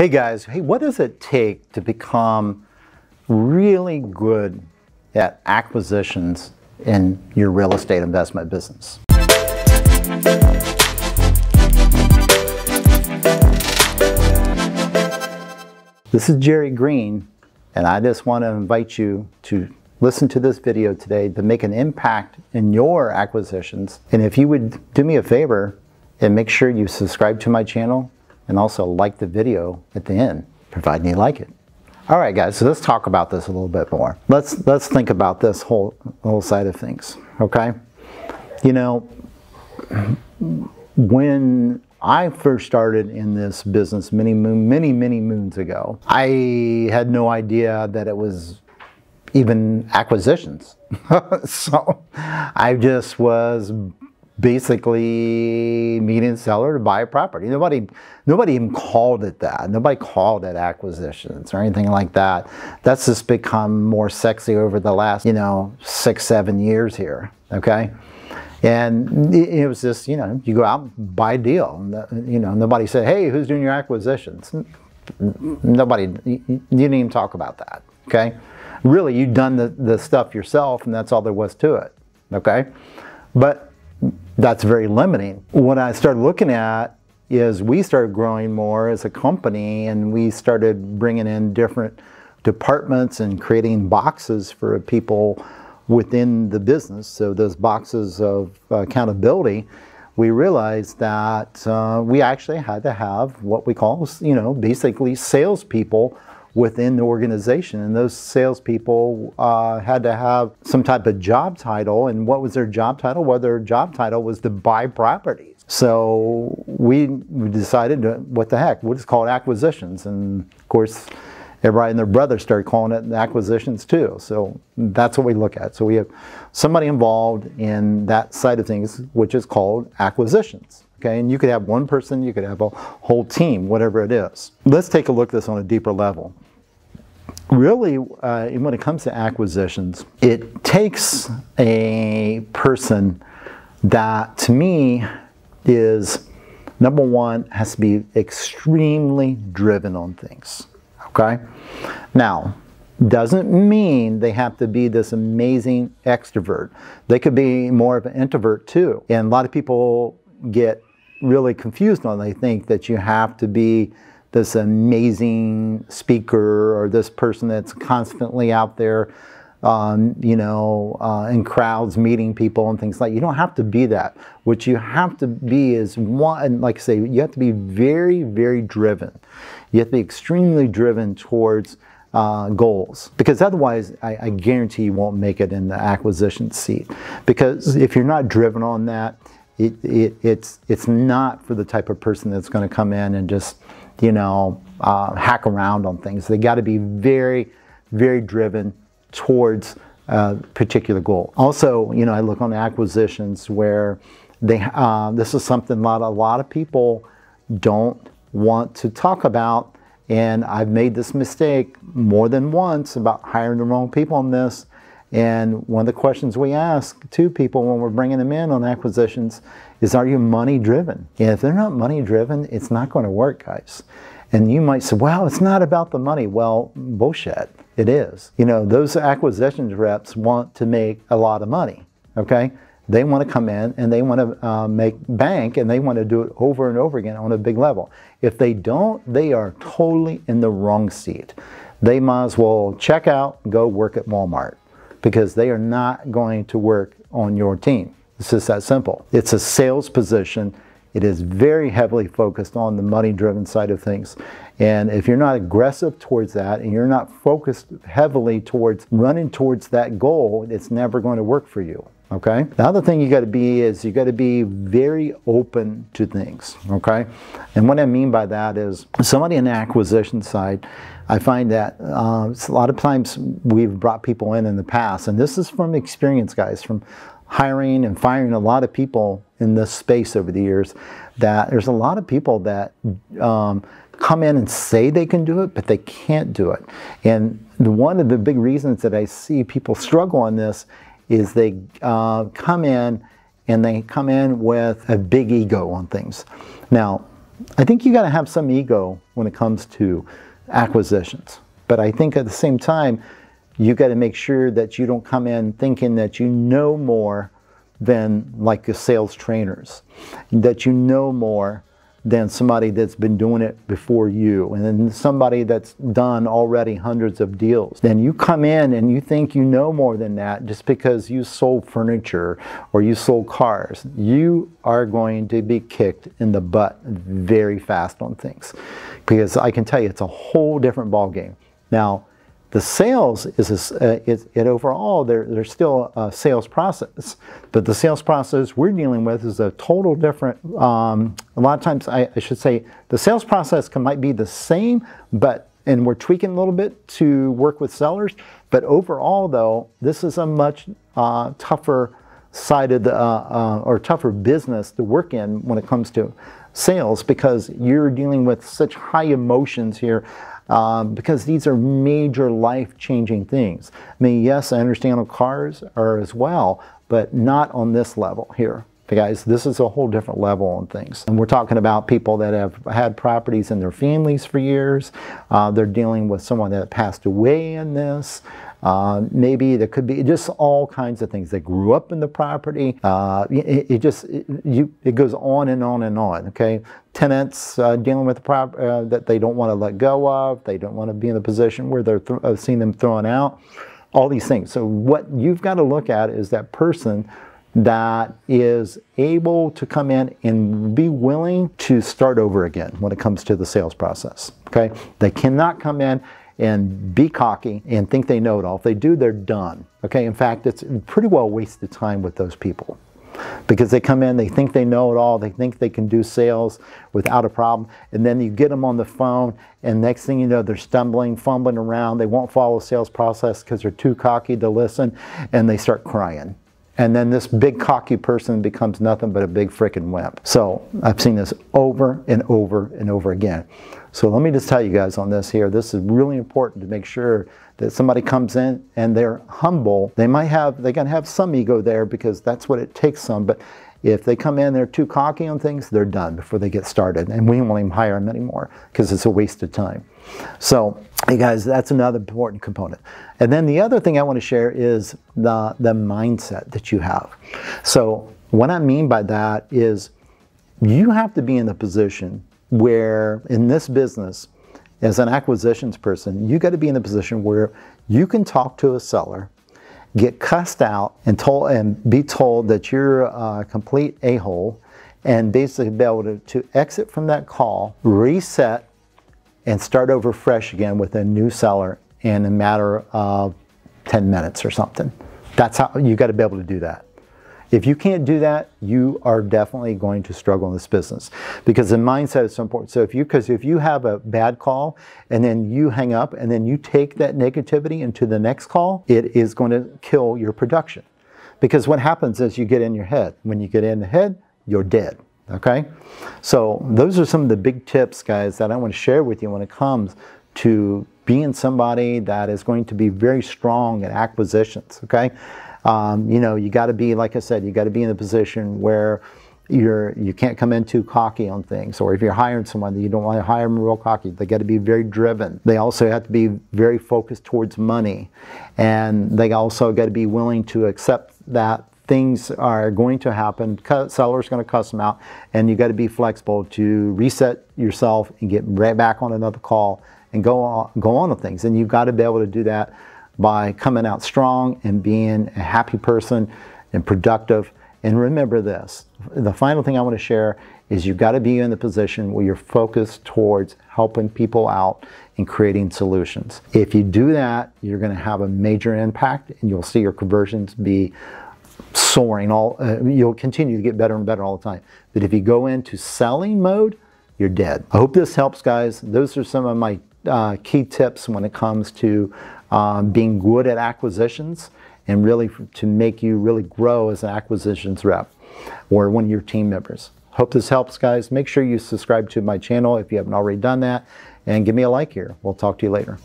Hey guys, hey, what does it take to become really good at acquisitions in your real estate investment business? This is Jerry Green, and I just want to invite you to listen to this video today to make an impact in your acquisitions. And if you would do me a favor and make sure you subscribe to my channel and also like the video at the end, providing you like it. All right, guys, so let's talk about this a little bit more. Let's, let's think about this whole, whole side of things, okay? You know, when I first started in this business many, many, many moons ago, I had no idea that it was even acquisitions. so I just was basically meeting seller to buy a property. Nobody, nobody even called it that. Nobody called it acquisitions or anything like that. That's just become more sexy over the last, you know, six, seven years here, okay? And it, was just, you know, you go out and buy a deal. Uh, you know, nobody said, hey, who's doing your acquisitions? Nobody, you didn't even talk about that, okay? Really, you had done the, the stuff yourself and that's all there was to it, okay? But that's very limiting. What I started looking at is we started growing more as a company and we started bringing in different departments and creating boxes for people within the business. So those boxes of accountability, we realized that uh, we actually had to have what we call, you know, basically salespeople within the organization. And those salespeople uh, had to have some type of job title. And what was their job title? Well, their job title was to buy properties. So we decided, to, what the heck, we'll just call it acquisitions. And of course, everybody and their brother started calling it acquisitions too. So that's what we look at. So we have somebody involved in that side of things, which is called acquisitions. Okay, and you could have one person, you could have a whole team, whatever it is. Let's take a look at this on a deeper level really, uh, when it comes to acquisitions, it takes a person that, to me, is number one, has to be extremely driven on things. Okay? Now, doesn't mean they have to be this amazing extrovert. They could be more of an introvert too. And a lot of people get really confused on. They think that you have to be this amazing speaker or this person that's constantly out there, um, you know, uh, in crowds meeting people and things like. You don't have to be that. What you have to be is one. Like I say, you have to be very, very driven. You have to be extremely driven towards. Uh, goals because otherwise I, I, guarantee you won't make it in the acquisition seat because if you're not driven on that it, it it's it's not for the type of person that's going to come in and just you know, uh, hack around on things. They got to be very, very driven towards a uh, particular goal. Also, you know, I look on acquisitions where they, uh, this is something that a lot of people don't want to talk about. And I've made this mistake more than once about hiring the wrong people on this. And one of the questions we ask to people when we're bringing them in on acquisitions is are you money driven? if they're not money driven, it's not going to work, guys. And you might say, "Well, it's not about the money. Well, bullshit. It is. You know, those acquisitions reps want to make a lot of money, okay? They want to come in and they want to uh, make bank and they want to do it over and over again on a big level. If they don't, they are totally in the wrong seat. They might as well check out and go work at Walmart because they are not going to work on your team. It's just that simple. It's a sales position. It is very heavily focused on the money driven side of things. And if you're not aggressive towards that and you're not focused heavily towards running towards that goal, it's never going to work for you. Okay. The other thing you got to be is you got to be very open to things. Okay. And what I mean by that is somebody in the acquisition side, I find that uh, a lot of times we've brought people in in the past, and this is from experience, guys, from hiring and firing a lot of people in this space over the years that there's a lot of people that um, come in and say they can do it, but they can't do it. And one of the big reasons that I see people struggle on this is they uh, come in and they come in with a big ego on things. Now, I think you got to have some ego when it comes to acquisitions. But I think at the same time, you got to make sure that you don't come in thinking that you know more than like the sales trainers, that you know more than somebody that's been doing it before you and then somebody that's done already hundreds of deals. Then you come in and you think you know more than that just because you sold furniture or you sold cars. You are going to be kicked in the butt very fast on things because I can tell you it's a whole different ballgame. Now, the sales is, uh, it, it, overall, there, there's still a sales process, but the sales process we're dealing with is a total different, um, a lot of times I, I, should say the sales process can, might be the same, but, and we're tweaking a little bit to work with sellers, but overall though, this is a much uh, tougher sided uh, uh, or tougher business to work in when it comes to sales because you're dealing with such high emotions here uh, because these are major life changing things. I mean, yes, I understand cars are as well, but not on this level here guys, this is a whole different level on things. And we're talking about people that have had properties in their families for years. Uh, they're dealing with someone that passed away in this. Uh, maybe there could be just all kinds of things. They grew up in the property. Uh, it, it, just it, you, it goes on and on and on. Okay, tenants uh, dealing with the prop uh, that they don't want to let go of. They don't want to be in the position where they're th uh, seeing them thrown out. All these things. So what you've got to look at is that person that is able to come in and be willing to start over again when it comes to the sales process. Okay? They cannot come in and be cocky and think they know it all. If they do, they're done. Okay? In fact, it's pretty well wasted time with those people because they come in, they think they know it all, they think they can do sales without a problem, and then you get them on the phone, and next thing you know, they're stumbling, fumbling around, they won't follow sales process because they're too cocky to listen, and they start crying and then this big cocky person becomes nothing but a big freaking wimp. So I've seen this over and over and over again. So let me just tell you guys on this here. This is really important to make sure that somebody comes in and they're humble. They might have, they can have some ego there because that's what it takes some, but if they come in, they're too cocky on things, they're done before they get started. And we won't even hire them anymore because it's a waste of time. So, you guys, that's another important component. And then the other thing I want to share is the, the mindset that you have. So, what I mean by that is you have to be in the position where, in this business, as an acquisitions person, you got to be in the position where you can talk to a seller get cussed out and told and be told that you're a complete a-hole and basically be able to, to exit from that call, reset, and start over fresh again with a new seller in a matter of 10 minutes or something. That's how you got to be able to do that. If you can't do that, you are definitely going to struggle in this business because the mindset is so important. So if you, because if you have a bad call and then you hang up and then you take that negativity into the next call, it is going to kill your production. Because what happens is you get in your head. When you get in the head, you're dead. Okay? So those are some of the big tips, guys, that I want to share with you when it comes to being somebody that is going to be very strong at acquisitions. Okay? Um, you know, you got to be, like I said, you got to be in a position where you're you can't come in too cocky on things or if you're hiring someone you don't want to hire them real cocky they got to be very driven they also have to be very focused towards money and they also got to be willing to accept that things are going to happen seller's going to cuss them out and you got to be flexible to reset yourself and get right back on another call and go on go on with things and you've got to be able to do that by coming out strong and being a happy person and productive. And remember this, the final thing I want to share is you've got to be in the position where you're focused towards helping people out and creating solutions. If you do that, you're going to have a major impact and you'll see your conversions be soaring all uh, you'll continue to get better and better all the time. But if you go into selling mode, you're dead. I hope this helps guys. Those are some of my uh, key tips when it comes to um, being good at acquisitions, and really to make you really grow as an acquisitions rep or one of your team members. Hope this helps, guys. Make sure you subscribe to my channel if you haven't already done that, and give me a like here. We'll talk to you later.